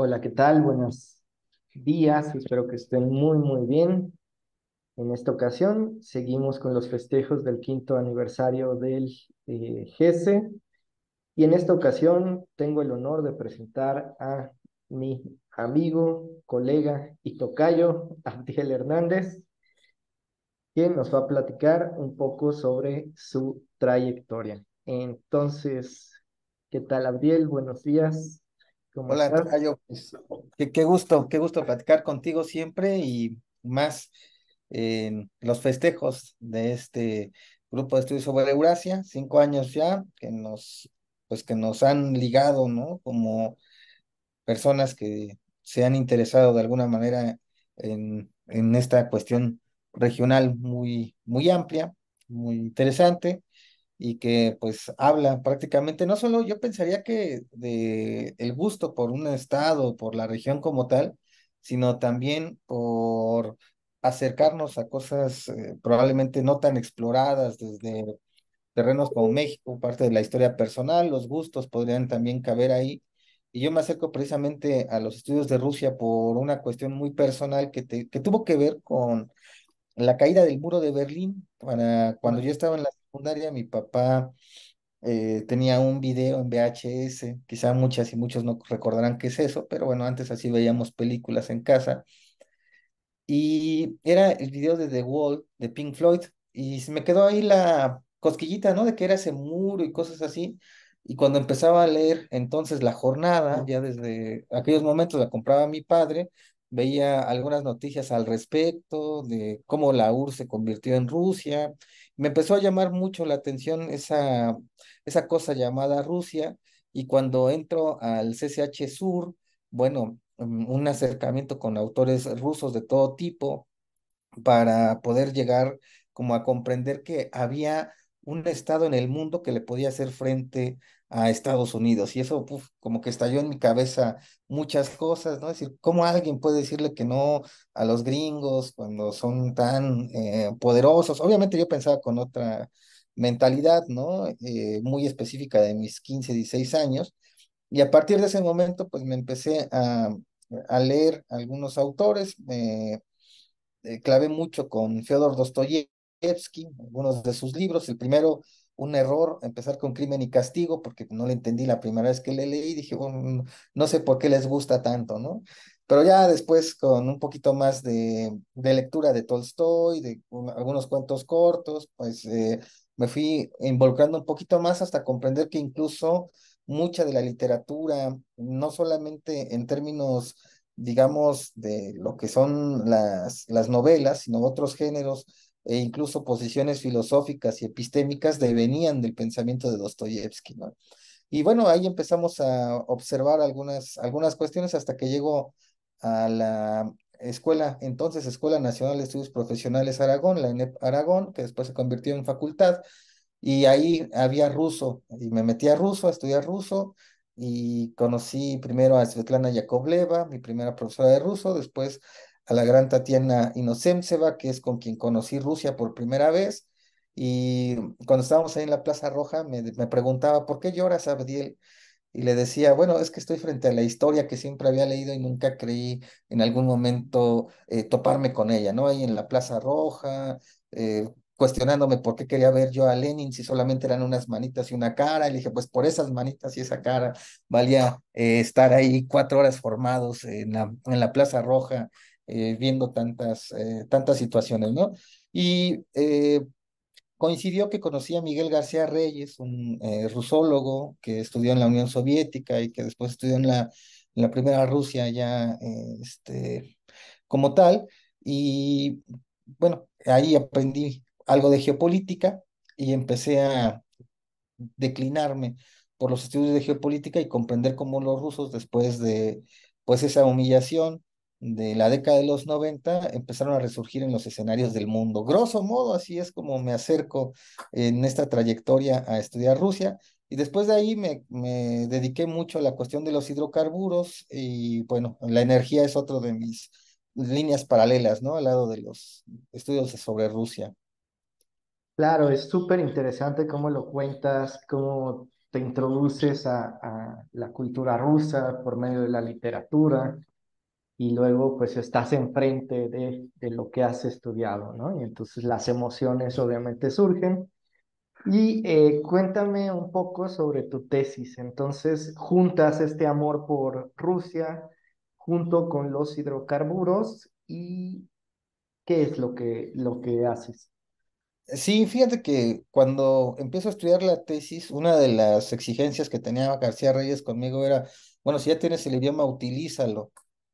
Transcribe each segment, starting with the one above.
Hola, ¿qué tal? Buenos días, espero que estén muy, muy bien. En esta ocasión seguimos con los festejos del quinto aniversario del eh, y en esta ocasión tengo el honor de presentar a mi amigo, colega y tocayo, Ángel Hernández, quien nos va a platicar un poco sobre su trayectoria. Entonces, ¿qué tal, Abdiel? Buenos días. Hola, pues, qué, gusto, qué gusto platicar contigo siempre y más en los festejos de este grupo de estudios sobre Eurasia, cinco años ya, que nos, pues que nos han ligado, ¿no? Como personas que se han interesado de alguna manera en, en esta cuestión regional muy, muy amplia, muy interesante y que pues habla prácticamente, no solo yo pensaría que de el gusto por un estado, por la región como tal, sino también por acercarnos a cosas eh, probablemente no tan exploradas desde terrenos como México, parte de la historia personal, los gustos podrían también caber ahí. Y yo me acerco precisamente a los estudios de Rusia por una cuestión muy personal que, que tuvo que ver con la caída del muro de Berlín. cuando yo estaba en la mi papá eh, tenía un video en VHS, quizá muchas y muchos no recordarán qué es eso, pero bueno, antes así veíamos películas en casa. Y era el video de The Wall de Pink Floyd, y se me quedó ahí la cosquillita, ¿no? De que era ese muro y cosas así. Y cuando empezaba a leer entonces La Jornada, ya desde aquellos momentos la compraba mi padre, veía algunas noticias al respecto de cómo la URSS se convirtió en Rusia me empezó a llamar mucho la atención esa, esa cosa llamada Rusia y cuando entro al CCH Sur, bueno, mm, un acercamiento con autores rusos de todo tipo para poder llegar como a comprender que había un estado en el mundo que le podía hacer frente a Estados Unidos. Y eso puf, como que estalló en mi cabeza muchas cosas, ¿no? Es decir, ¿cómo alguien puede decirle que no a los gringos cuando son tan eh, poderosos? Obviamente yo pensaba con otra mentalidad, ¿no? Eh, muy específica de mis 15, 16 años. Y a partir de ese momento, pues me empecé a, a leer algunos autores. Eh, clavé mucho con Fyodor Dostoyevsky, algunos de sus libros. El primero un error empezar con crimen y castigo, porque no le entendí la primera vez que le leí, dije, no sé por qué les gusta tanto, ¿no? Pero ya después con un poquito más de, lectura de Tolstoy, de algunos cuentos cortos, pues eh, me fui involucrando un poquito más hasta comprender que incluso mucha de la literatura, no solamente en términos digamos, de lo que son las novelas, sino otros géneros e incluso posiciones filosóficas y epistémicas devenían del pensamiento de Dostoyevsky, ¿no? Y bueno, ahí empezamos a observar algunas, algunas cuestiones hasta que llegó a la escuela, entonces Escuela Nacional de Estudios Profesionales Aragón, la ENEP Aragón, que después se convirtió en facultad, y ahí había ruso, y me metí a ruso, a estudiar ruso, y conocí primero a Svetlana Yakovleva, mi primera profesora de ruso, después a la gran Tatiana Inosemseva, que es con quien conocí Rusia por primera vez. Y cuando estábamos ahí en la Plaza Roja, me, preguntaba, ¿por qué lloras, Abdiel? Y le decía, bueno, es que estoy frente a la historia que siempre había leído y nunca creí en algún momento eh, toparme con ella, ¿no? Ahí en la Plaza Roja, eh, cuestionándome por qué quería ver yo a Lenin si solamente eran unas manitas y una cara. Y le dije, pues por esas manitas y esa cara valía eh, estar ahí cuatro horas formados en en la Plaza Roja eh, viendo tantas, eh, tantas situaciones, ¿no? Y eh, coincidió que conocí a Miguel García Reyes, un rusólogo que estudió en la Unión Soviética y que después estudió en la, en la primera Rusia ya este, como tal. Y bueno, ahí aprendí algo de geopolítica y empecé a declinarme por los estudios de geopolítica y comprender cómo los rusos después de pues esa humillación de la década de los 90 empezaron a resurgir en los escenarios del mundo. Grosso modo, así es como me acerco en esta trayectoria a estudiar Rusia. Y después de ahí me, dediqué mucho a la cuestión de los hidrocarburos y bueno, la energía es otro de mis líneas paralelas, ¿no? Al lado de los estudios sobre Rusia. Claro, es súper interesante cómo lo cuentas, cómo te introduces a, a, la cultura rusa por medio de la literatura y luego pues estás enfrente de, de lo que has estudiado, ¿no? Y entonces las emociones obviamente surgen. Y eh, cuéntame un poco sobre tu tesis. Entonces, juntas este amor por Rusia junto con los hidrocarburos y qué es lo que, lo que haces. Sí, fíjate que cuando empiezo a estudiar la tesis, una de las exigencias que tenía García Reyes conmigo era, bueno, si ya tienes el idioma, utilízalo.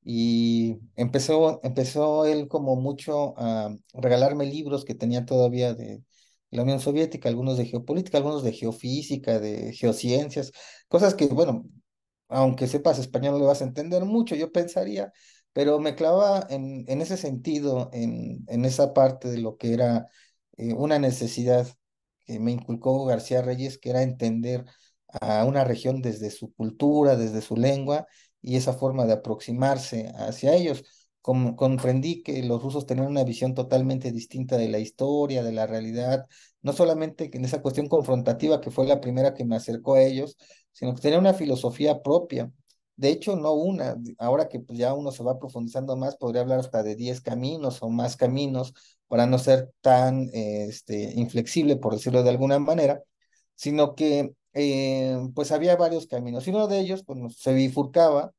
Y empezó, empezó él como mucho a regalarme libros que tenía todavía de la Unión Soviética, algunos de geopolítica, algunos de geofísica, de geociencias, cosas que, bueno, aunque sepas español le vas a entender mucho, yo pensaría, pero me clavaba en, ese sentido, en, esa parte de lo que era eh, una necesidad que me inculcó García Reyes, que era entender a una región desde su cultura, desde su lengua, y esa forma de aproximarse hacia ellos. comprendí que los rusos tenían una visión totalmente distinta de la historia, de la realidad, no solamente en esa cuestión confrontativa que fue la primera que me acercó a ellos, sino que tenían una filosofía propia. De hecho, no una, ahora que pues, ya uno se va profundizando más, podría hablar hasta de diez caminos o más caminos para no ser tan este, inflexible, por decirlo de alguna manera, sino que eh, pues había varios caminos. Y uno de ellos cuando pues, se bifurcaba,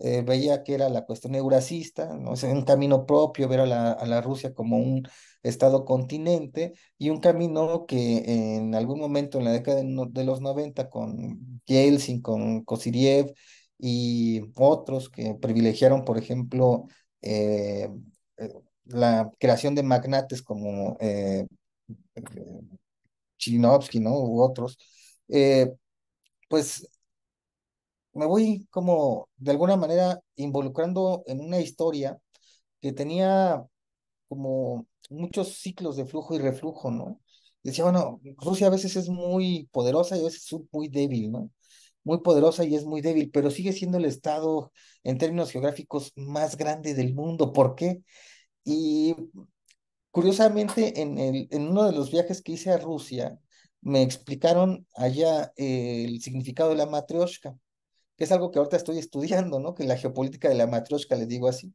eh, veía que era la cuestión eurasista, ¿no? un camino propio, ver a la, Rusia como un estado continente y un camino que en algún momento en la década de, los 90 con Yeltsin, con Kosiriev y otros que privilegiaron, por ejemplo, eh, la creación de magnates como Chinovsky, ¿no? U otros, eh, pues me voy como de alguna manera involucrando en una historia que tenía como muchos ciclos de flujo y reflujo, ¿no? Decía, bueno, Rusia a veces es muy poderosa y a veces es muy débil, ¿no? Muy poderosa y es muy débil, pero sigue siendo el estado en términos geográficos más grande del mundo. ¿Por qué? Y curiosamente, en, el, en uno de los viajes que hice a Rusia, me explicaron allá eh, el significado de la matrioshka, que es algo que ahorita estoy estudiando, ¿no? Que la geopolítica de la matrioshka, le digo así.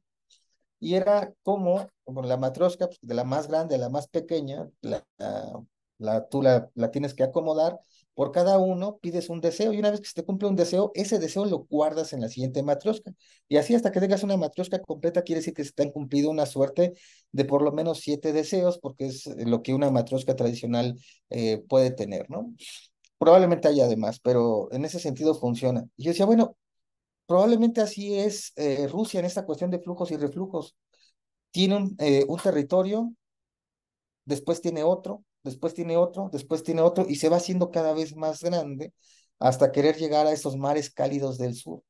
Y era como, bueno, la matrioshka, pues, de la más grande a la más pequeña, la, la, tú la tienes que acomodar por cada uno pides un deseo y una vez que se te cumple un deseo, ese deseo lo guardas en la siguiente matrosca. Y así hasta que tengas una matrosca completa, quiere decir que se te han cumplido una suerte de por lo menos siete deseos, porque es lo que una matrosca tradicional eh, puede tener, ¿no? Probablemente haya además, pero en ese sentido funciona. Y yo decía, bueno, probablemente así es eh, Rusia en esta cuestión de flujos y reflujos. Tiene un eh, territorio, después tiene otro, después tiene otro, después tiene otro, y se va haciendo cada vez más grande hasta querer llegar a esos mares cálidos del sur.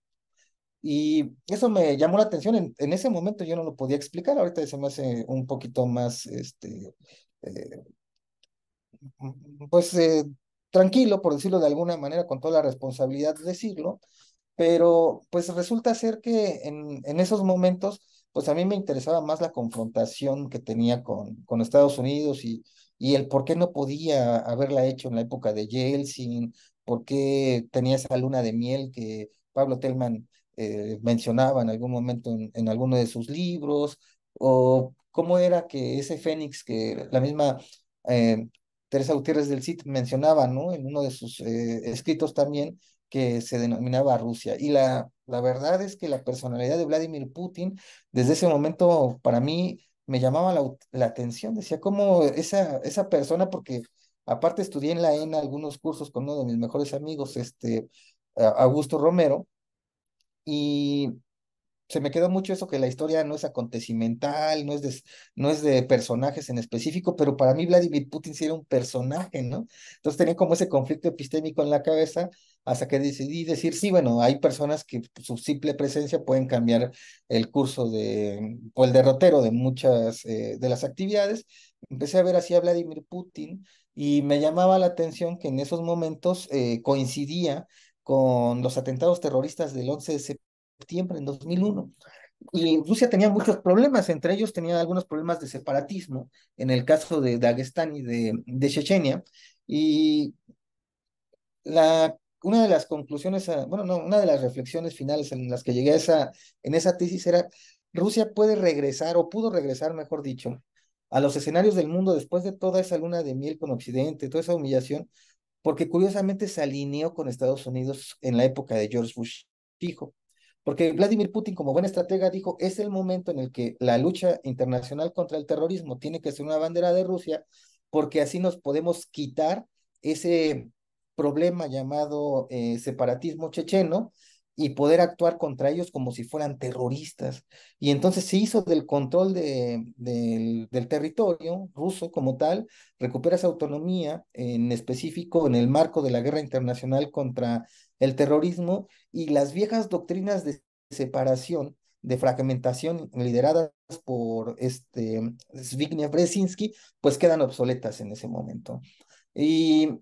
Y eso me llamó la atención, en, ese momento yo no lo podía explicar, ahorita se me hace un poquito más, este, eh, pues, eh, tranquilo, por decirlo de alguna manera, con toda la responsabilidad de decirlo, pero pues resulta ser que en, en esos momentos pues a mí me interesaba más la confrontación que tenía con, con Estados Unidos y, y el por qué no podía haberla hecho en la época de Yeltsin, por qué tenía esa luna de miel que Pablo Telman eh, mencionaba en algún momento en, en, alguno de sus libros, o cómo era que ese fénix que la misma eh, Teresa Gutiérrez del Cid mencionaba, ¿no? En uno de sus eh, escritos también, que se denominaba Rusia. Y la, la verdad es que la personalidad de Vladimir Putin, desde ese momento, para mí, me llamaba la, atención, decía, ¿cómo esa, esa persona? Porque aparte estudié en la ENA algunos cursos con uno de mis mejores amigos, este, Augusto Romero, y se me quedó mucho eso que la historia no es acontecimental, no es de, no es de personajes en específico, pero para mí Vladimir Putin sí era un personaje, ¿no? Entonces tenía como ese conflicto epistémico en la cabeza hasta que decidí decir, sí, bueno, hay personas que su simple presencia pueden cambiar el curso de, o el derrotero de muchas eh, de las actividades. Empecé a ver así a Vladimir Putin y me llamaba la atención que en esos momentos eh, coincidía con los atentados terroristas del 11 de septiembre en 2001. Y Rusia tenía muchos problemas, entre ellos tenía algunos problemas de separatismo, en el caso de Dagestán y de, de Chechenia, y la una de las conclusiones, eh, bueno, no, una de las reflexiones finales en las que llegué a esa, en esa tesis era, Rusia puede regresar, o pudo regresar, mejor dicho, a los escenarios del mundo después de toda esa luna de miel con Occidente, toda esa humillación, porque curiosamente se alineó con Estados Unidos en la época de George Bush, dijo, Porque Vladimir Putin, como buen estratega, dijo, es el momento en el que la lucha internacional contra el terrorismo tiene que ser una bandera de Rusia, porque así nos podemos quitar ese problema llamado eh, separatismo checheno y poder actuar contra ellos como si fueran terroristas. Y entonces se hizo del control de, del, territorio ruso como tal, recupera esa autonomía en específico en el marco de la guerra internacional contra el terrorismo y las viejas doctrinas de separación, de fragmentación lideradas por este Zbigniew Brzezinski, pues quedan obsoletas en ese momento. Y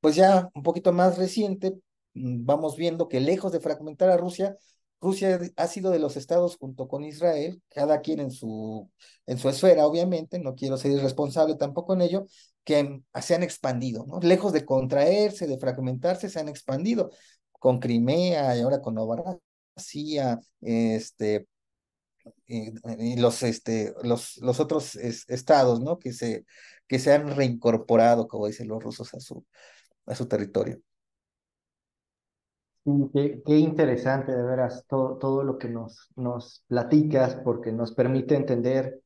pues ya un poquito más reciente, mm, vamos viendo que lejos de fragmentar a Rusia, Rusia ha sido de los estados junto con Israel, cada quien en su, en su esfera, obviamente, no quiero ser irresponsable tampoco en ello, que se han expandido, ¿no? Lejos de contraerse, de fragmentarse, se han expandido con Crimea y ahora con Novarasia, este, eh, y, los, este, los, los otros estados, ¿no? Que se, que se han reincorporado, como dicen los rusos, a su, a su territorio. qué, interesante, de veras, todo, todo lo que nos, nos platicas, porque nos permite entender,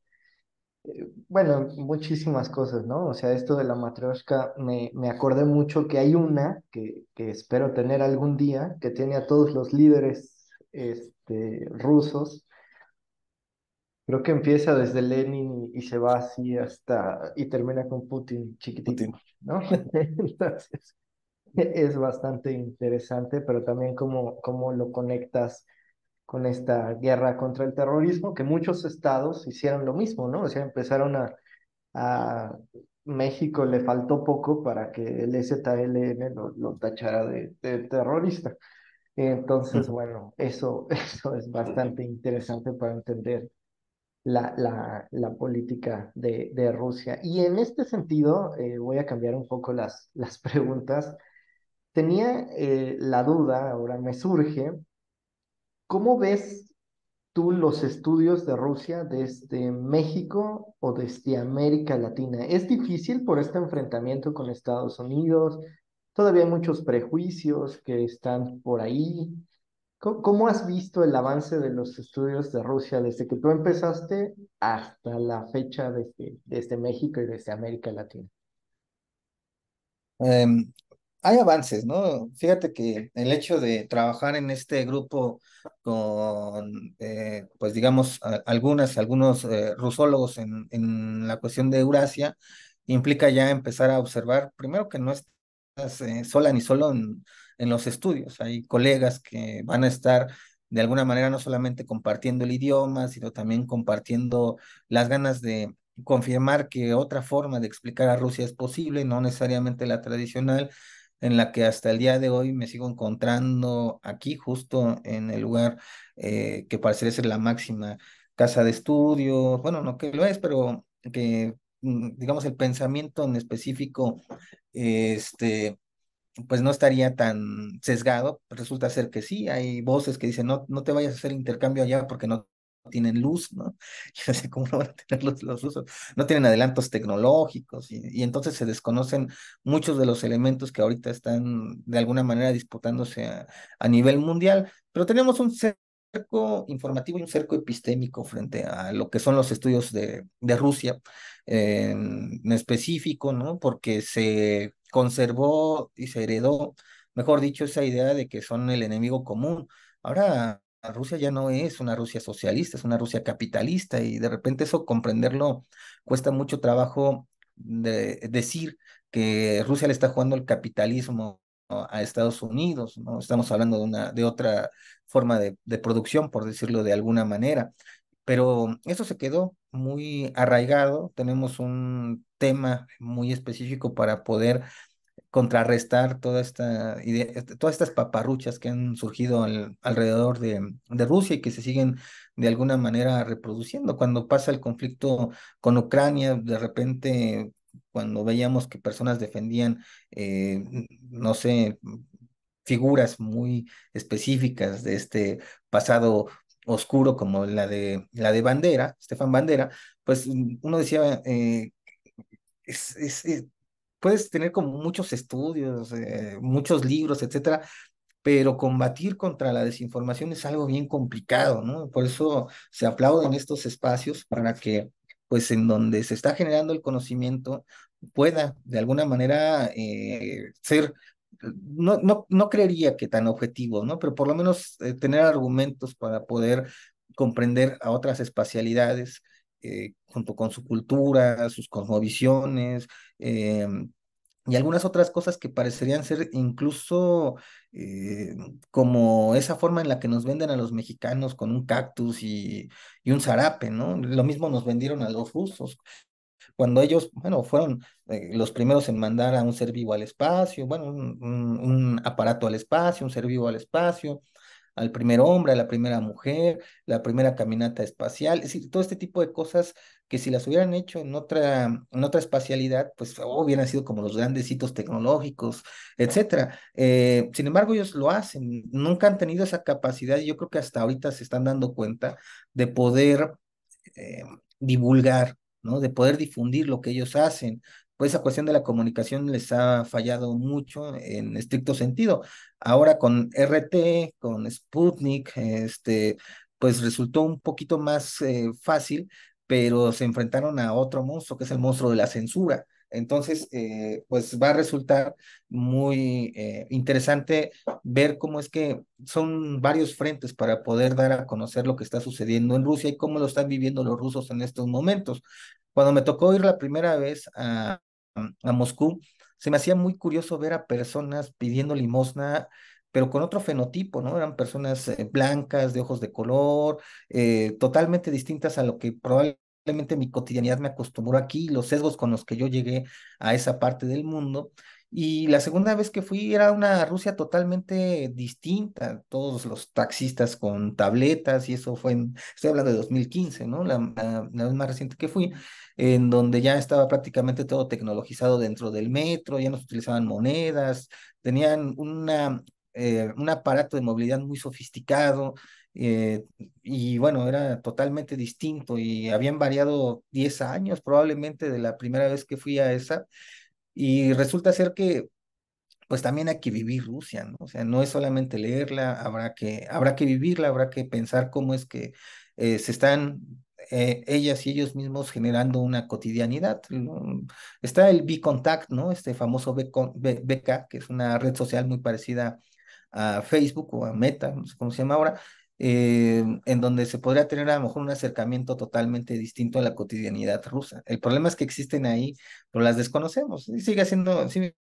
eh, bueno, muchísimas cosas, ¿no? O sea, esto de la matrioshka, me, me acordé mucho que hay una que, espero tener algún día, que tiene a todos los líderes este, rusos Creo que empieza desde Lenin y se va así hasta y termina con Putin chiquitito, ¿no? Entonces, e-, es bastante interesante, pero también cómo, cómo lo conectas con esta guerra contra el terrorismo, que muchos estados hicieron lo mismo, ¿no? O sea, empezaron a, a México le faltó poco para que el ZLN lo, tachara de, terrorista. Entonces, bueno, eso, eso es bastante interesante para entender la, la, política de, Rusia. Y en este sentido, eh, voy a cambiar un poco las, las preguntas. Tenía eh, la duda, ahora me surge, ¿cómo ves tú los estudios de Rusia desde México o desde América Latina? ¿Es difícil por este enfrentamiento con Estados Unidos? Todavía hay muchos prejuicios que están por ahí. ¿Cómo has visto el avance de los estudios de Rusia desde que tú empezaste hasta la fecha desde, este, desde este México y desde América Latina? Em, hay avances, ¿no? Fíjate que el hecho de trabajar en este grupo con, eh, pues digamos, algunas, algunos eh, rusólogos en, en la cuestión de Eurasia, implica ya empezar a observar, primero que no estás eh, sola ni solo en en los estudios. Hay colegas que van a estar de alguna manera no solamente compartiendo el idioma, sino también compartiendo las ganas de confirmar que otra forma de explicar a Rusia es posible, no necesariamente la tradicional, en la que hasta el día de hoy me sigo encontrando aquí, justo en el lugar eh, que parecería ser la máxima casa de estudios, bueno, no que lo es, pero que mm, digamos el pensamiento en específico este, pues no estaría tan sesgado. Resulta ser que sí, hay voces que dicen, no, no te vayas a hacer intercambio allá porque no tienen luz, ¿no? cómo no van a tener los, los no tienen adelantos tecnológicos y, entonces se desconocen muchos de los elementos que ahorita están de alguna manera disputándose a, nivel mundial, pero tenemos un cerco informativo y un cerco epistémico frente a lo que son los estudios de, Rusia en específico, ¿no? Porque se conservó y se heredó, mejor dicho, esa idea de que son el enemigo común. Ahora Rusia ya no es una Rusia socialista, es una Rusia capitalista y de repente eso comprenderlo cuesta mucho trabajo decir que Rusia le está jugando el capitalismo a Estados Unidos, ¿no? Estamos hablando de una, de otra forma de, producción, por decirlo de alguna manera. Pero eso se quedó muy arraigado. Tenemos un tema muy específico para poder contrarrestar toda esta idea, este, todas estas paparruchas que han surgido al, alrededor de, Rusia y que se siguen de alguna manera reproduciendo. Cuando pasa el conflicto con Ucrania, de repente, cuando veíamos que personas defendían, eh, no sé, figuras muy específicas de este pasado oscuro como la de la de Bandera, Stefan Bandera, pues uno decía eh, eh, puedes tener como muchos estudios, eh, muchos libros, etcétera, pero combatir contra la desinformación es algo bien complicado, ¿no? Por eso se aplauden estos espacios para que, pues, en donde se está generando el conocimiento, pueda de alguna manera eh, ser, no, no, no creería que tan objetivo, ¿no? Pero por lo menos tener argumentos para poder comprender a otras espacialidades, eh, junto con su cultura, sus cosmovisiones eh, y algunas otras cosas que parecerían ser incluso eh, como esa forma en la que nos venden a los mexicanos con un cactus y, un zarape, ¿no? Lo mismo nos vendieron a los rusos cuando ellos, bueno, fueron los primeros en mandar a un ser vivo al espacio, bueno, un, aparato al espacio, un ser vivo al espacio, al primer hombre, a la primera mujer, la primera caminata espacial, es decir, todo este tipo de cosas que si las hubieran hecho en otra, en otra espacialidad, pues oh, hubieran sido como los grandes hitos tecnológicos, etcétera. Eh, sin embargo, ellos lo hacen, nunca han tenido esa capacidad y yo creo que hasta ahorita se están dando cuenta de poder eh, divulgar, ¿no? De poder difundir lo que ellos hacen, pues, esa cuestión de la comunicación les ha fallado mucho en estricto sentido. Ahora con RT, con Sputnik, este, pues resultó un poquito más eh, fácil, pero se enfrentaron a otro monstruo, que es el monstruo de la censura. Entonces, eh, pues va a resultar muy eh, interesante ver cómo es que son varios frentes para poder dar a conocer lo que está sucediendo en Rusia y cómo lo están viviendo los rusos en estos momentos. Cuando me tocó ir la primera vez a, a Moscú, se me hacía muy curioso ver a personas pidiendo limosna pero con otro fenotipo, ¿no? Eran personas eh, blancas, de ojos de color, eh, totalmente distintas a lo que probablemente mi cotidianidad me acostumbró aquí, los sesgos con los que yo llegué a esa parte del mundo. Y la segunda vez que fui era una Rusia totalmente distinta, todos los taxistas con tabletas y eso fue en, estoy hablando de 2015, ¿no? La, la, la más reciente que fui en donde ya estaba prácticamente todo tecnologizado dentro del metro, ya no se utilizaban monedas, tenían una, eh, un aparato de movilidad muy sofisticado eh, y bueno, era totalmente distinto y habían variado 10 años probablemente de la primera vez que fui a esa y resulta ser que pues también hay que vivir Rusia, ¿no? O sea, no es solamente leerla, habrá que, habrá que vivirla, habrá que pensar cómo es que eh, se están eh, ellas y ellos mismos generando una cotidianidad. Mm. Está el B-Contact, ¿no? Este famoso Beca, que es una red social muy parecida a Facebook o a Meta, no sé cómo se llama ahora, eh, en donde se podría tener a lo mejor un acercamiento totalmente distinto a la cotidianidad rusa. El problema es que existen ahí, pero las desconocemos. sigue siendo, sigue,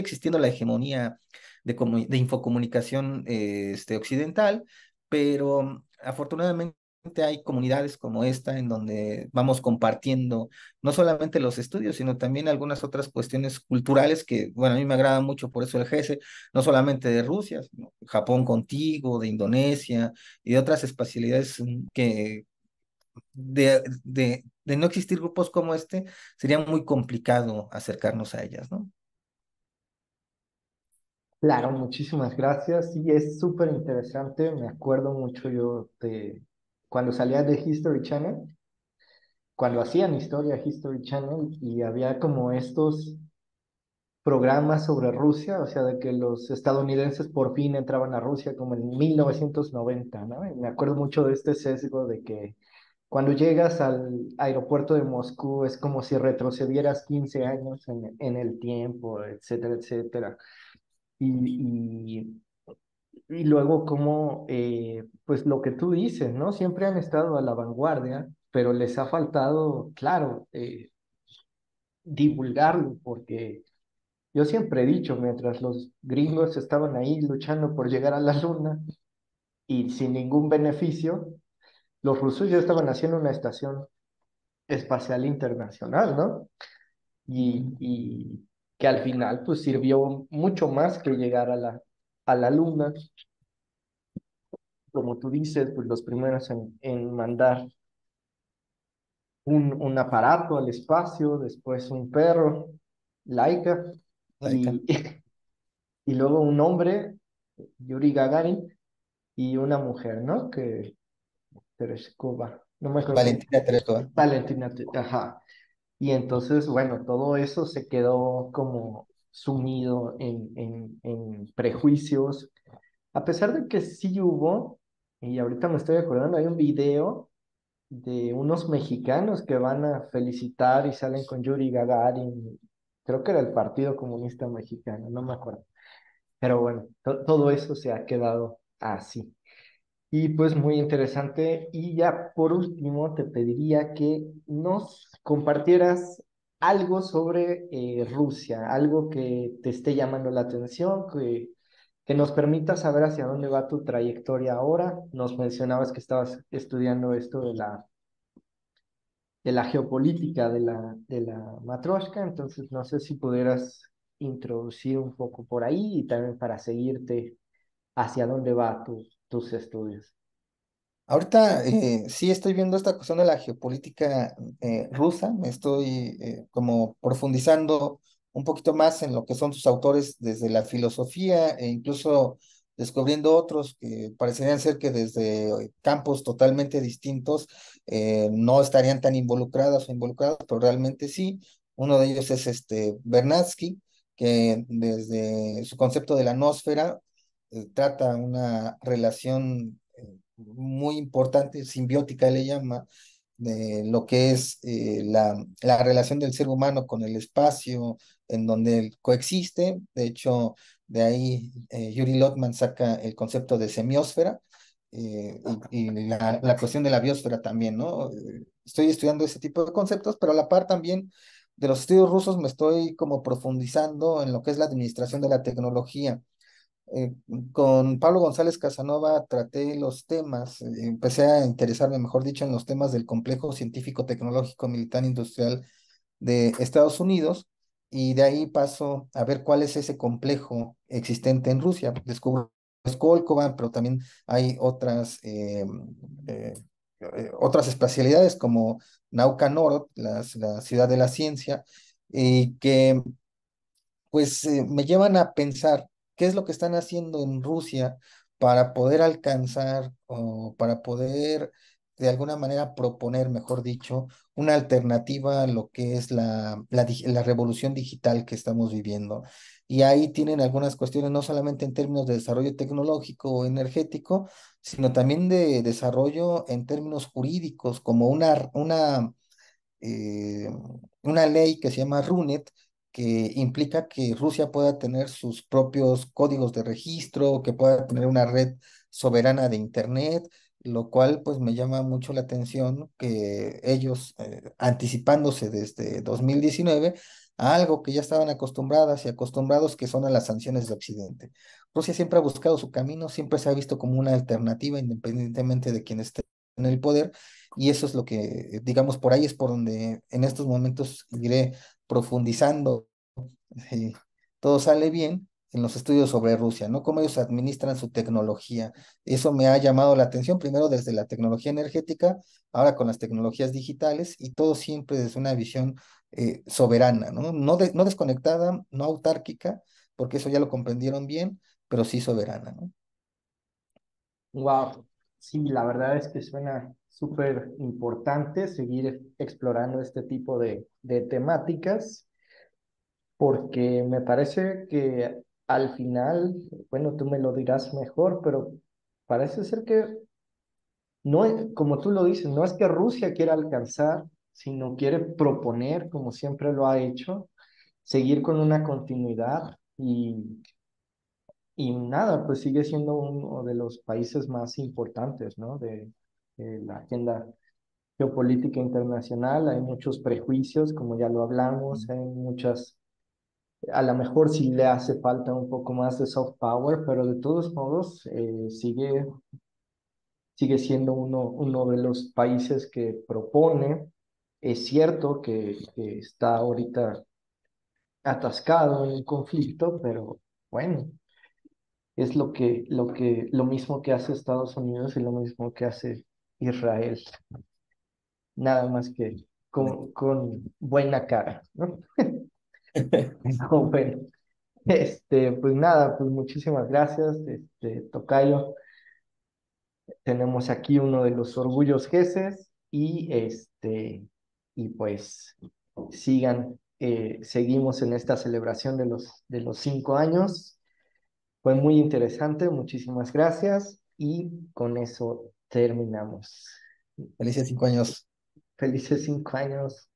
existiendo la hegemonía de, infocomunicación este, occidental, pero afortunadamente hay comunidades como esta en donde vamos compartiendo no solamente los estudios, sino también algunas otras cuestiones culturales que, bueno, a mí me agrada mucho por eso el jefe, no solamente de Rusia, sino Japón contigo, de Indonesia y de otras especialidades mm, que de, de, de no existir grupos como este, sería muy complicado acercarnos a ellas, ¿no? Claro, muchísimas gracias. y es súper interesante. Me acuerdo mucho yo de, cuando salía de History Channel, cuando hacían historia History Channel y había como estos programas sobre Rusia, o sea, de que los estadounidenses por fin entraban a Rusia como en 1990, ¿no? me acuerdo mucho de este sesgo de que cuando llegas al aeropuerto de Moscú es como si retrocedieras 15 años en, en el tiempo, etcétera, etcétera. Y, y, y luego como, eh, pues lo que tú dices, ¿no? Siempre han estado a la vanguardia, pero les ha faltado, claro, eh, divulgarlo, porque yo siempre he dicho, mientras los gringos estaban ahí luchando por llegar a la luna y sin ningún beneficio, los rusos ya estaban haciendo una estación espacial internacional, ¿no? Y, y que al final pues sirvió mucho más que llegar a la, a la luna, como tú dices, pues los primeros en, en mandar un, un, aparato al espacio, después un perro, Laika, Y, luego un hombre, Yuri Gagarin, y una mujer, ¿no? Que Tereshkova, Valentina Tereshkova. ¿eh? Valentina, ajá. Y entonces, bueno, todo eso se quedó como sumido en, en, en prejuicios. A pesar de que sí hubo, y ahorita me estoy acordando, hay un video de unos mexicanos que van a felicitar y salen con Yuri Gagarin, creo que era el Partido Comunista Mexicano, no me acuerdo. Pero bueno, todo eso se ha quedado así. Y pues muy interesante. Y ya por último, te pediría que nos compartieras algo sobre eh, Rusia, algo que te esté llamando la atención, que, que nos permita saber hacia dónde va tu trayectoria ahora. Nos mencionabas que estabas estudiando esto de la, de la geopolítica de la, de la matroshka, entonces no sé si pudieras introducir un poco por ahí y también para seguirte hacia dónde va tus estudios. Ahorita eh, sí estoy viendo esta cuestión de la geopolítica eh, rusa, me estoy eh, como profundizando un poquito más en lo que son sus autores desde la filosofía e incluso descubriendo otros que parecerían ser que desde campos totalmente distintos no estarían tan involucradas o involucrados, pero realmente sí. Uno de ellos es este Bernatsky, que desde su concepto de la nosfera trata una relación muy importante, simbiótica le llama, de lo que es eh, la, relación del ser humano con el espacio, en donde él coexiste. De hecho, de ahí eh, Yuri Lotman saca el concepto de semiosfera eh, y, la, la, cuestión de la biosfera también, ¿no? Estoy estudiando ese tipo de conceptos, pero a la par también de los estudios rusos me estoy como profundizando en lo que es la administración de la tecnología. Eh, con Pablo González Casanova traté los temas, empecé a interesarme, mejor dicho, en los temas del complejo científico, tecnológico, militar, industrial de Estados Unidos y de ahí paso a ver cuál es ese complejo existente en Rusia. Descubro Skolkova, pero también hay otras, eh, eh, otras especialidades como Nauka Nord, la, la, ciudad de la ciencia, y que pues me llevan a pensar qué es lo que están haciendo en Rusia para poder alcanzar o para poder de alguna manera proponer, mejor dicho, una alternativa a lo que es la, la, revolución digital que estamos viviendo. Y ahí tienen algunas cuestiones, no solamente en términos de desarrollo tecnológico o energético, sino también de desarrollo en términos jurídicos, como una, una, eh, una ley que se llama RUNET, que implica que Rusia pueda tener sus propios códigos de registro, que pueda tener una red soberana de Internet, lo cual pues me llama mucho la atención que ellos, eh, anticipándose desde 2019, a algo que ya estaban acostumbradas y acostumbrados que son a las sanciones de Occidente. Rusia siempre ha buscado su camino, siempre se ha visto como una alternativa independientemente de quién esté en el poder y eso es lo que, digamos, por ahí es por donde en estos momentos iré profundizando, eh, todo sale bien en los estudios sobre Rusia, ¿no? Cómo ellos administran su tecnología. Eso me ha llamado la atención, primero desde la tecnología energética, ahora con las tecnologías digitales y todo siempre desde una visión eh, soberana, ¿no? No, no desconectada, no autárquica, porque eso ya lo comprendieron bien, pero sí soberana, ¿no? Wow. Sí, la verdad es que suena súper importante seguir explorando este tipo de, temáticas porque me parece que al final, bueno, tú me lo dirás mejor, pero parece ser que no, como tú lo dices, no es que Rusia quiera alcanzar, sino quiere proponer, como siempre lo ha hecho, seguir con una continuidad y y nada, pues sigue siendo uno de los países más importantes, ¿no? De, la agenda geopolítica internacional. Hay muchos prejuicios, como ya lo hablamos, hay muchas a lo mejor sí le hace falta un poco más de soft power, pero de todos modos eh, sigue, sigue siendo uno, uno de los países que propone. Es cierto que, que está ahorita atascado en el conflicto, pero bueno, es lo que, lo que, lo mismo que hace Estados Unidos y lo mismo que hace Israel. Nada más que con, buena cara, ¿no? Este, pues nada, pues muchísimas gracias, este, Tocayo. Tenemos aquí uno de los orgullos jefes y este, y pues sigan, eh, seguimos en esta celebración de los, de los cinco años fue muy interesante, muchísimas gracias y con eso terminamos. Felices cinco años. Felices cinco años.